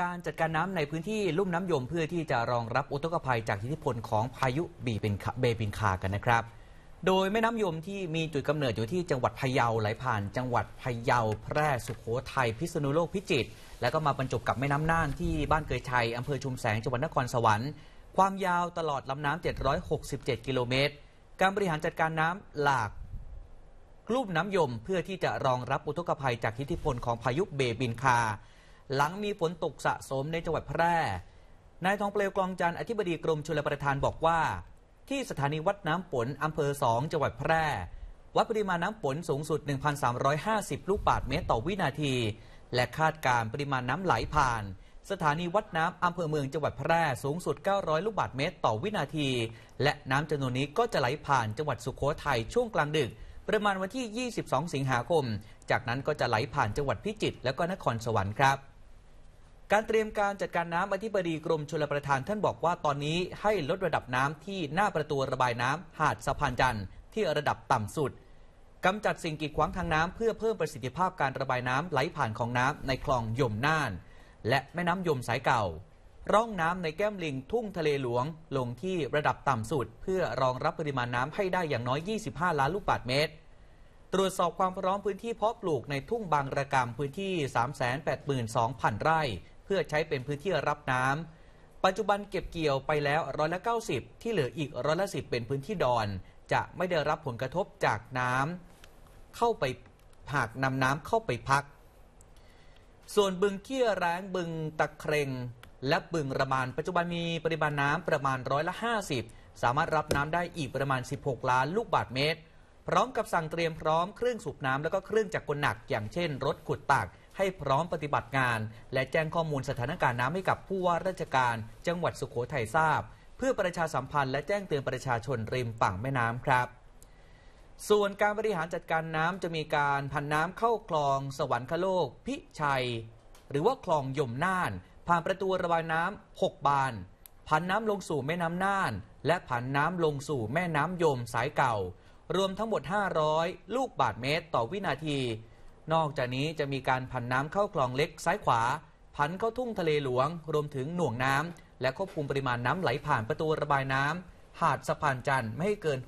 การจัดการน้ำในพื้นที่ลุ่มน้ำยมเพื่อที่จะรองรับอุทกภัยจากอิทธิพลของพายุบีเป็นเบบินคา กันนะครับ โดยแม่น้ำยมที่มีจุดกำเนิดอยู่ที่จังหวัดพะเยาไหลผ่านจังหวัดพะเยาแพร่สุขโขทัยพิษณุโลกพิจิตรแล้วก็มาบรรจบกับแม่น้ำน่านที่บ้านเกยชัยอำเภอชุมแสงจังหวัดนครสวรรค์ ความยาวตลอดลำน้ำ767กิโลเมตรการบริหารจัดการน้ำหลากลุ่มน้ำยมเพื่อที่จะรองรับอุทกภัยจากอิทธิพลของพายุเบบินคาหลังมีฝนตกสะสมในจังหวัดแพร่ นายทองเปลวกรองจันทร์อธิบดีกรม ชลประทานบอกว่า ที่สถานีวัดน้ำฝนอำเภอสองจังหวัดแพร่ วัดปริมาณน้ำฝนสูงสุด 1,350 ลูกบาศก์เมตรต่อวินาที และคาดการปริมาณน้ำไหลผ่าน สถานีวัดน้ำอำเภอเมืองจังหวัดแพร่สูงสุด900ลูกบาศก์เมตรต่อวินาที และน้ำจำนวนนี้ก็จะไหลผ่านจังหวัดสุโขทัยช่วงกลางดึก ประมาณวันที่ 22 สิงหาคม จากนั้นก็จะไหลผ่านจังหวัดพิจิตรและก็นครสวรรค์ครับการเตรียมการจัดการน้ำอธิบดีกรมชลประทานท่านบอกว่าตอนนี้ให้ลดระดับน้ำที่หน้าประตูระบายน้ำหาดสะพานจันทร์ที่ระดับต่ำสุดกำจัดสิ่งกีดขวางทางน้ำเพื่อเพิ่มประสิทธิภาพการระบายน้ำไหลผ่านของน้ำในคลองยมน่านและแม่น้ำยมสายเก่าร่องน้ำในแก้มลิงทุ่งทะเลหลวงลงที่ระดับต่ำสุดเพื่อรองรับปริมาณน้ำให้ได้อย่างน้อย 25ล้านลูกบาศก์เมตรตรวจสอบความพร้อมพื้นที่เพาะปลูกในทุ่งบางระกรรมพื้นที่382,000ไร่พื่อใช้เป็นพื้นที่รับน้ำปัจจุบันเก็บเกี่ยวไปแล้วร้อยละ90 ที่เหลืออีกร้อยละสิเป็นพื้นที่ดอนจะไม่ได้รับผลกระทบจากน้ำ เข้าไปหากนำน้ำเข้าไปพัก ส่วนบึงเกี้ยร้างบึงตะเครงและบึงระมานปัจจุบันมีปริมาณน้ำประมาณร้อยละ50สามารถรับน้ำได้อีกประมาณ 16 ล้านลูกบาศก์เมตร พร้อมกับสั่งเตรียมพร้อมเครื่องสูบน้ำและก็เครื่องจักรกลหนัก อย่างเช่น รถขุดตากให้พร้อมปฏิบัติงานและแจ้งข้อมูลสถานการณ์น้ำให้กับผู้ว่าราชการ จังหวัดสุขโขทัยทราบ เพื่อประชาสัมพันธ์และแจ้งเตือนประชาชนริมฝั่งแม่น้ำครับ ส่วนการบริหารจัดการน้ำจะมีการพันน้ำเข้าคลอง สวรรคโลก พิชัย หรือว่าคลองยมน่านผ่านประตูระบายน้ำ6บานผันน้ำลงสู่แม่น้ำน่านและผันน้ำลงสู่แม่น้ำยมสายเก่า รวมทั้งหมด 500 ลูกบาทเมตรต่อวินาทีนอกจากนี้จะมีการผันน้ำเข้าคลองเล็กซ้ายขวาผันเข้าทุ่งทะเลหลวงรวมถึงหน่วงน้ำและควบคุมปริมาณน้ำไหลผ่านประตูระบายน้ำหาดสะพานจันทร์ไม่ให้เกิน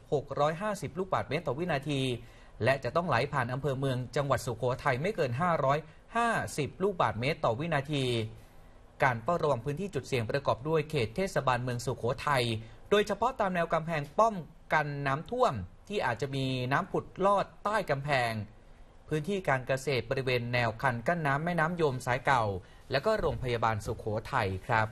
650 ลูกบาศก์เมตรต่อวินาที และจะต้องไหลผ่านอำเภอเมืองจังหวัดสุโขทัยไม่เกิน 550 ลูกบาศก์เมตรต่อวินาที การเฝ้าระวังพื้นที่จุดเสี่ยงประกอบด้วยเขตเทศบาลเมืองสุโขทัยโดยเฉพาะตามแนวกำแพงป้อมกันน้ำท่วม ที่อาจจะมีน้ำผุดลอดใต้กำแพงพื้นที่การเกษตรบริเวณแนวคันกั้นน้ำแม่น้ำยมสายเก่า และก็โรงพยาบาลสุขโขทัยครับ